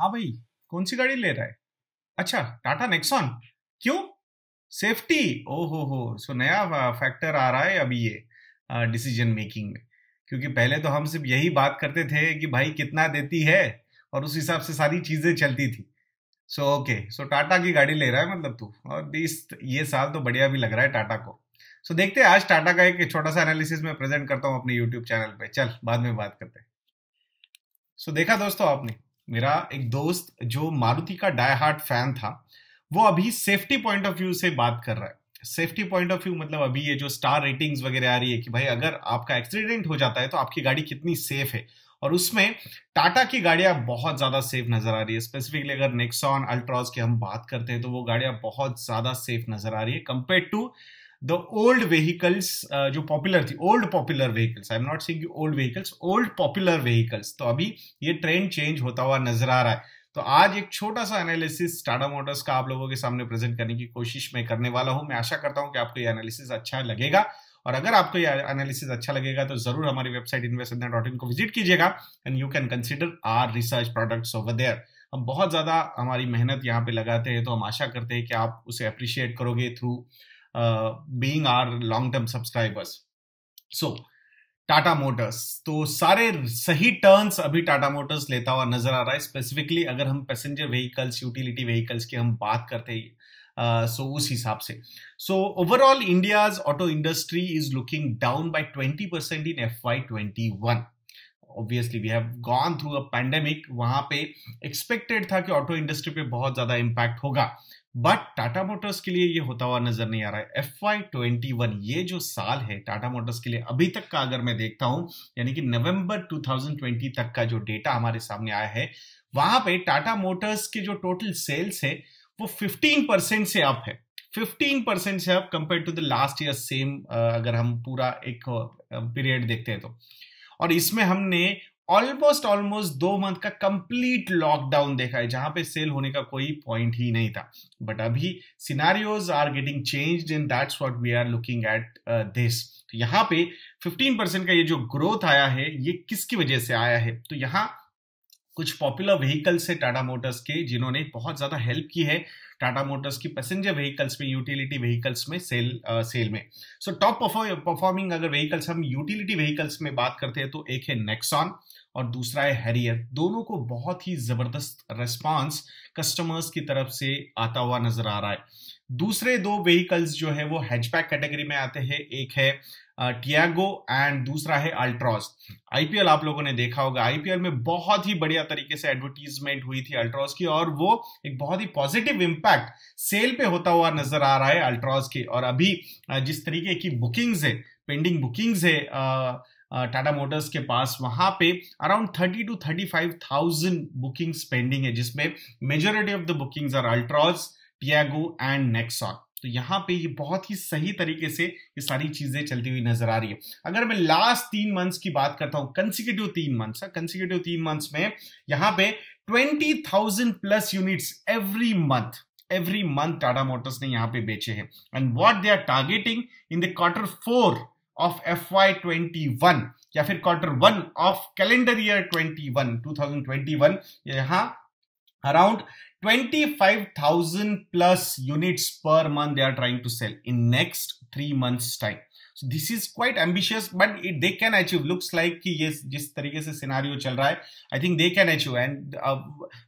हाँ भाई कौन सी गाड़ी ले रहा है अच्छा टाटा नेक्सॉन क्यों सेफ्टी ओ हो हो सो नया फैक्टर आ रहा है अभी ये डिसीजन मेकिंग में क्योंकि पहले तो हम सिर्फ यही बात करते थे कि भाई कितना देती है और उस हिसाब से सारी चीजें चलती थी सो ओके सो टाटा की गाड़ी ले रहा है मतलब तू और इस ये साल तो बढ़िया भी लग रहा है टाटा को सो so, देखते हैं आज टाटा का एक छोटा सा एनालिसिस मैं प्रेजेंट करता हूँ अपने यूट्यूब चैनल पे चल बाद में बात करते हैं सो so, देखा दोस्तों आपने मेरा एक दोस्त जो मारुति का डाय हार्ट फैन था वो अभी सेफ्टी पॉइंट ऑफ व्यू से बात कर रहा है सेफ्टी पॉइंट ऑफ व्यू मतलब अभी ये जो स्टार रेटिंग्स वगैरह आ रही है कि भाई अगर आपका एक्सीडेंट हो जाता है तो आपकी गाड़ी कितनी सेफ है और उसमें टाटा की गाड़ियां बहुत ज्यादा सेफ नजर आ रही है स्पेसिफिकली अगर नेक्सॉन अल्ट्रॉज की हम बात करते हैं तो वो गाड़ियां बहुत ज्यादा सेफ नजर आ रही है compare to the old vehicles जो पॉपुलर थी old popular vehicles I am not see old vehicles old popular vehicles तो अभी ये ट्रेंड चेंज होता हुआ नजर आ रहा है तो आज एक छोटा सा एनालिसिस टाटा मोटर्स का आप लोगों के सामने प्रेजेंट करने की कोशिश मैं करने वाला हूं मैं आशा करता हूं कि आपको ये एनालिसिस अच्छा लगेगा और अगर आपको ये एनालिसिस अच्छा लगेगा तो जरूर हमारी वेबसाइट इन्वेस्ट डॉट इन को विजिट कीजिएगा and you can consider our research products over there हम बहुत ज़्यादा हमारी मेहनत यहाँ पे लगाते हैं तो हम आशा करते हैं कि आप उसे अप्रिशिएट करोगे through being our long term subscribers so Tata Motors तो सारे सही टर्न्स अभी टाटा मोटर्स लेता हुआ नजर आ रहा है स्पेसिफिकली अगर हम पैसेंजर व्हीकल्स यूटिलिटी व्हीकल्स की हम बात करते हैं सो uh, so, उस हिसाब से so overall India's auto industry is looking down by 20 percent in F Y twenty one obviously we have gone through a pandemic वहां पे एक्सपेक्टेड था कि ऑटो इंडस्ट्री पे बहुत ज्यादा इंपैक्ट होगा बट टाटा मोटर्स के लिए ये होता हुआ नजर नहीं आ रहा है एफ वाई ट्वेंटी वन ये जो साल है टाटा मोटर्स के लिए अभी तक का अगर मैं देखता हूं यानी कि नवंबर 2020 तक का जो डेटा हमारे सामने आया है वहां पे टाटा मोटर्स के जो टोटल सेल्स है वो 15 परसेंट से अप है 15 परसेंट से up compare to the last year same अगर हम पूरा एक पीरियड देखते हैं तो और इसमें हमने ऑलमोस्ट ऑलमोस्ट दो मंथ का कंप्लीट लॉकडाउन देखा है जहां पे सेल होने का कोई पॉइंट ही नहीं था बट अभी scenarios are getting change in that's what we are looking at this तो यहाँ पे 15 परसेंट का ये जो ग्रोथ आया है ये किसकी वजह से आया है तो यहाँ कुछ पॉपुलर व्हीकल्स है टाटा मोटर्स के जिन्होंने बहुत ज्यादा हेल्प की है टाटा मोटर्स की पैसेंजर व्हीकल्स में यूटिलिटी व्हीकल्स में सेल आ, सेल में सो टॉप परफॉर्मिंग अगर व्हीकल्स हम यूटिलिटी व्हीकल्स में बात करते हैं तो एक है नेक्सॉन और दूसरा है हैरियर दोनों को बहुत ही जबरदस्त रेस्पॉन्स कस्टमर्स की तरफ से आता हुआ नजर आ रहा है दूसरे दो व्हीकल्स जो है वो हैचबैक कैटेगरी में आते हैं एक है टियागो एंड दूसरा है अल्ट्रॉस आईपीएल आप लोगों ने देखा होगा आईपीएल में बहुत ही बढ़िया तरीके से एडवर्टीजमेंट हुई थी अल्ट्रॉस की और वो एक बहुत ही पॉजिटिव इम्पैक्ट सेल पे होता हुआ नजर आ रहा है अल्ट्रॉस की और अभी जिस तरीके की बुकिंग्स है पेंडिंग बुकिंग्स है टाटा मोटर्स के पास वहां पे around thirty two thirty five thousand bookings pending है जिसमें majority of the bookings are Altroz Tiago and Nexon तो यहाँ पे ये बहुत ही सही तरीके से ये सारी चीजें चलती हुई नजर आ रही है अगर मैं लास्ट तीन मंथ्स की बात करता हूँ कंसिक्यूटिव तीन मंथ्स कंसिक्यूटिव हाँ, तीन मंथ्स में यहाँ पे twenty thousand plus units every month every month Tata Motors ने यहाँ पे बेचे हैं and what they are targeting in the quarter four of F Y twenty one या फिर quarter one of calendar year twenty one two thousand twenty one यहाँ around 25,000 plus units per month they are trying to sell in next three months time. So this is quite ambitious, but it, they can achieve. Looks like कि yes, जिस तरीके से scenario चल रहा है, I think they can achieve. And uh,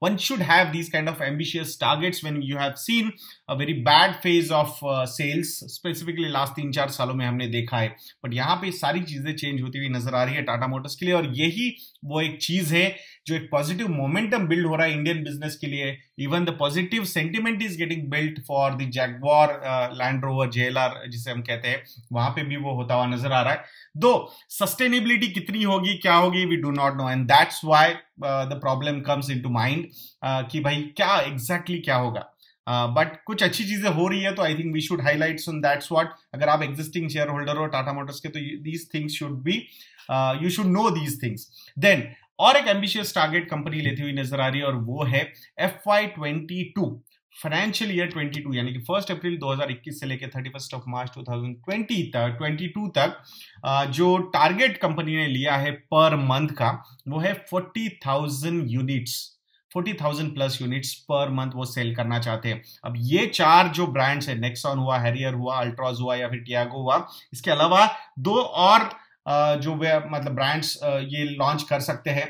one should have these kind of ambitious targets when you have seen a very bad phase of uh, sales, specifically last तीन चार सालों में हमने देखा है. But यहाँ पे सारी चीजें change होती हुई नजर आ रही है टाटा मोटर्स के लिए और यही वो एक चीज है जो एक पॉजिटिव मोमेंटम बिल्ड हो रहा है इंडियन बिजनेस के लिए even the positive sentiment is getting built for the Jaguar Land Rover JLR जिसे हम कहते हैं वहां पे भी वो होता हुआ नजर आ रहा है दो सस्टेनेबिलिटी कितनी होगी क्या होगी we do not know and that's why the problem comes into mind कि भाई क्या एग्जैक्टली exactly क्या होगा बट uh, कुछ अच्छी चीजें हो रही है तो I think we should highlight on that's what अगर आप एग्जिस्टिंग शेयर होल्डर हो टाटा मोटर्स के तो these things should be you should know these things then और एक एम्बिशियस टारगेट कंपनी लेती हुई नजर आ रही है और वो है F Y twenty two financial year two यानी कि फर्स्ट अप्रैल 2021 से लेकर thirty first of March twenty तक टू तक जो टारगेट कंपनी ने लिया है पर मंथ का वो है forty thousand units 40,000 plus units per month वो सेल करना चाहते हैं अब ये चार जो ब्रांड्स है नेक्सॉन हुआ हैरियर हुआ अल्ट्रॉज हुआ या फिर टियागो हुआ इसके अलावा दो और जो वे मतलब ब्रांड्स ये लॉन्च कर सकते हैं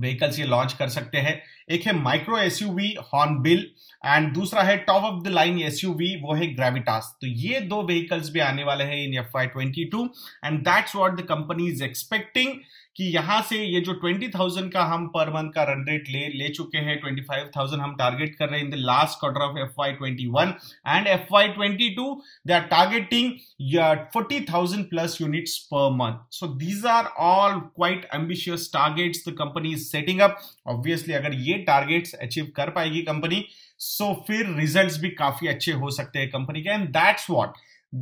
व्हीकल्स ये लॉन्च कर सकते हैं एक है माइक्रो एसयूवी हॉर्नबिल एंड दूसरा है top of the line SUV वो है ग्रेविटास तो ये दो व्हीकल्स भी आने वाले हैं in F Y twenty two and that's what the company is expecting कि यहां से ये जो 20,000 का हम पर मंथ का रन रेट ले ले चुके हैं 25,000 हम टारगेट कर रहे हैं in the last quarter of F Y twenty one and F Y twenty two they are targeting forty thousand plus units per month so these are all quite ambitious targets the company is setting up obviously अगर ये targets achieve कर पाएगी company so फिर results भी काफी अच्छे हो सकते हैं कंपनी के and that's what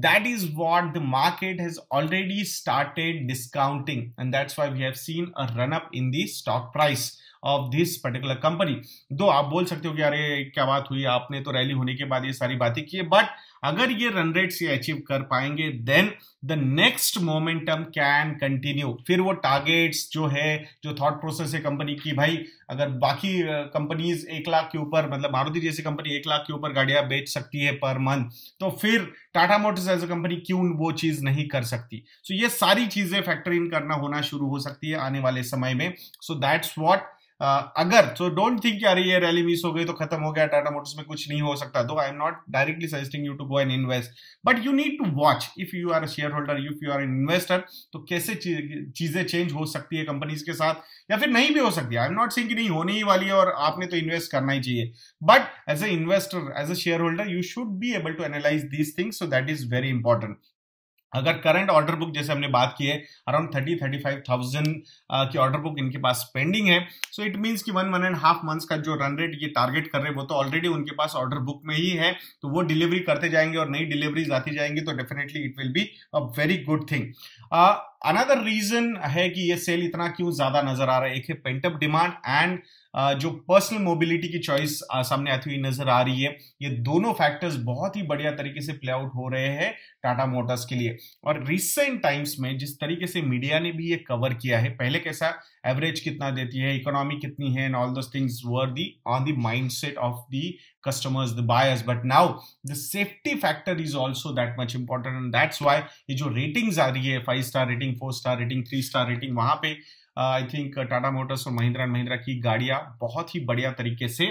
that is what the market has already started discounting and that's why we have seen a run up in the stock price of this particular company though आप बोल सकते हो कि अरे क्या बात हुई आपने तो रैली होने के बाद ये सारी बातें की बट अगर ये रन रेट्स से अचीव कर पाएंगे then the next momentum can continue फिर वो टारगेट्स जो है जो थॉट प्रोसेस है कंपनी की भाई अगर बाकी कंपनीज एक लाख के ऊपर मतलब मारुति जैसी कंपनी एक लाख के ऊपर गाड़ियां बेच सकती है पर मंथ तो फिर Tata Motors as a company क्यों वो चीज नहीं कर सकती सो so ये सारी चीजें फैक्टर इन करना होना शुरू हो सकती है आने वाले समय में सो दैट्स वॉट अगर सो डोंट थिंक अरे ये रैली मिस हो गई तो खत्म हो गया टाटा मोटर्स में कुछ नहीं हो सकता though I am not directly suggesting you to go and invest but you need to watch if you are shareholder if you are an investor तो कैसे चीजें चेंज हो सकती है कंपनीज के साथ या फिर नहीं भी हो सकती आई एम नॉट सेइंग नहीं होने ही वाली है और आपने तो इन्वेस्ट करना ही चाहिए but as a investor as a shareholder you should be able to analyse these things so that is very important अगर करंट ऑर्डर बुक जैसे हमने बात की है around thirty thirty five thousand की ऑर्डर बुक इनके पास pending है सो इट मीन्स कि one one and half months का जो रन रेट ये टारगेट कर रहे हैं वो तो ऑलरेडी उनके पास ऑर्डर बुक में ही है तो वो डिलीवरी करते जाएंगे और नई डिलीवरीज आती जाएंगी तो definitely it will be a very good thing another reason है कि ये सेल इतना क्यों ज्यादा नजर आ रहा है एक है पेंटअप डिमांड एंड जो पर्सनल मोबिलिटी की चॉइस सामने आती हुई नजर आ रही है ये दोनों फैक्टर्स बहुत ही बढ़िया तरीके से प्ले आउट हो रहे हैं टाटा मोटर्स के लिए और रिसेंट टाइम्स में जिस तरीके से मीडिया ने भी ये कवर किया है पहले कैसा एवरेज कितना देती है इकोनॉमी कितनी है and all these things were the on the set of the customers the buyers but now the safety factor is also that much important and that's why ये जो रेटिंग्स आ रही है five star rating four star rating three star rating वहां पे I think Tata Motors और Mahindra and Mahindra की गाड़ियां बहुत ही बढ़िया तरीके से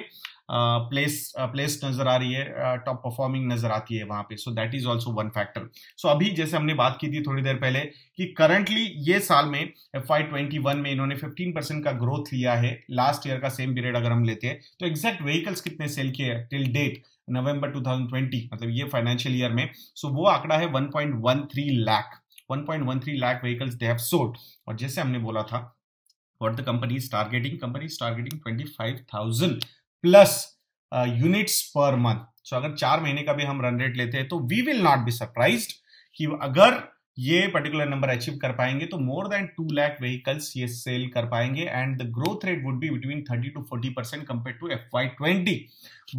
प्लेस uh, प्लेस uh, नजर आ रही है टॉप uh, परफॉर्मिंग नजर आती है वहां पे so that is also one factor so अभी जैसे हमने बात की थी थोड़ी देर पहले कि करंटली ये साल में एफ आई ट्वेंटी वन में इन्होंने फिफ्टीन परसेंट का ग्रोथ लिया है लास्ट ईयर का सेम पीरियड अगर हम लेते हैं तो एग्जैक्ट व्हीकल्स कितने सेल किए टिल डेट नवंबर 2020 मतलब ये फाइनेंशियल ईयर में सो so वो आंकड़ा है 1.13 lakh 1.13 lakh vehicles they have sold और जैसे हमने बोला था what the company is targeting. Company is targeting 25,000 plus uh, units per month so अगर चार महीने का भी हम रन रेट लेते हैं तो we will not be surprise कि अगर ये पर्टिकुलर नंबर अचीव कर पाएंगे तो more than two lakh vehicles ये सेल कर पाएंगे and the growth rate would be between thirty to forty percent compare to F Y twenty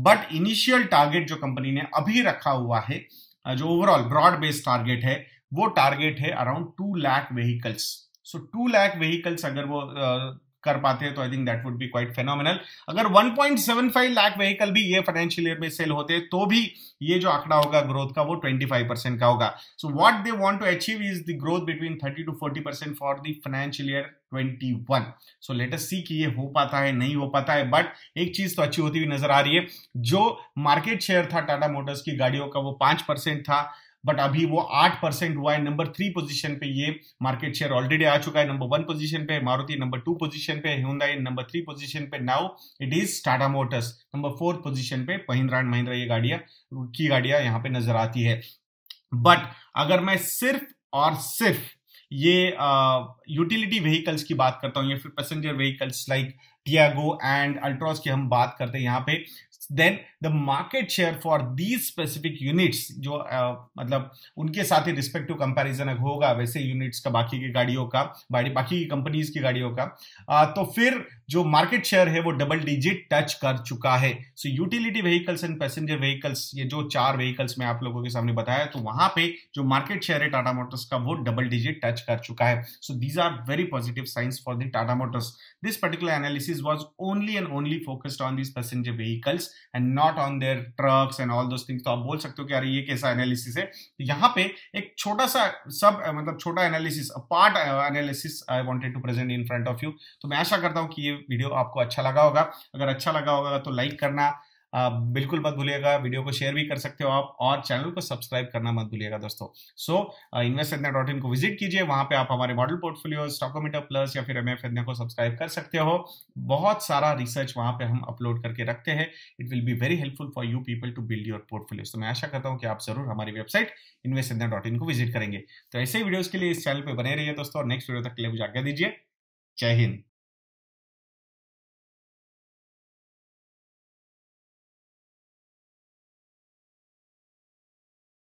but initial target जो कंपनी ने अभी रखा हुआ है uh, जो ओवरऑल ब्रॉड बेस्ड टारगेट है वो टारगेट है around two lakh vehicles so two lakh vehicles अगर वो कर पाते हैं तो I think that would be quite phenomenal अगर 1.75 लाख व्हीकल भी ये फाइनेंशियल ईयर में सेल होते हैं तो भी ये जो आंकड़ा होगा ग्रोथ का वो 25 परसेंट का होगा so what they want to achieve is the growth between 30 to 40 percent for the financial year 21 so let us see कि ये हो पाता है नहीं हो पाता है बट एक चीज तो अच्छी होती हुई नजर आ रही है जो मार्केट शेयर था टाटा मोटर्स की गाड़ियों का वो पांच था बट अभी वो आठ परसेंट हुआ है नंबर थ्री पोजीशन पे ये मार्केट शेयर ऑलरेडी आ चुका है नंबर वन पोजीशन पे मारुति नंबर टू पोजीशन पे हुंदाई नंबर थ्री पोजीशन पे now it is Tata Motors number fourth position पे महिंद्रा एंड महिंद्रा ये गाड़ियां की गाड़ियां यहाँ पे नजर आती है बट अगर मैं सिर्फ और सिर्फ ये यूटिलिटी uh, व्हीकल्स की बात करता हूँ या फिर passenger vehicles like Tiago and Altroz की हम बात करते हैं यहाँ पे then the market share for these specific units जो uh, मतलब उनके साथ ही रिस्पेक्टिव कंपेरिजन होगा वैसे यूनिट्स का बाकी की गाड़ियों का बाकी की कंपनीज की गाड़ियों का uh, तो फिर जो मार्केट शेयर है वो डबल डिजिट टच कर चुका है so utility vehicles and passenger vehicles ये जो चार व्हीकल्स में आप लोगों के सामने बताया तो वहां पे जो मार्केट शेयर है टाटा मोटर्स का वो डबल डिजिट टच कर चुका है so these are very positive signs for the Tata Motors this particular analysis was only and only focused on these passenger vehicles and not on their trucks and all those things तो आप बोल सकते हो कि अरे ये कैसा एनालिसिस है तो यहाँ पे एक छोटा सा सब मतलब छोटा analysis part analysis I wanted to present in front of you तो मैं आशा करता हूँ कि ये वीडियो आपको अच्छा लगा होगा अगर अच्छा लगा होगा तो लाइक करना आप बिल्कुल मत भूलिएगा वीडियो को शेयर भी कर सकते हो आप और चैनल को सब्सक्राइब करना मत भूलिएगा दोस्तों सो इन्वेस्ट डॉट इन को विजिट कीजिए वहां पे आप हमारे मॉडल पोर्टफोलियो स्टॉकोमीटर प्लस या फिर एम एफ को सब्सक्राइब कर सकते हो बहुत सारा रिसर्च वहां पे हम अपलोड करके रखते हैं it will be very helpful for you people to build your portfolio तो मैं आशा करता हूँ कि आप जरूर हमारी वेबसाइट इन्वेस्ट डॉट इन को विजिट करेंगे तो ऐसे ही वीडियोज के लिए इस चैनल पर बने रहिए दोस्तों और नेक्स्ट वीडियो तक के लिए मुझे आज्ञा दीजिए जय हिंद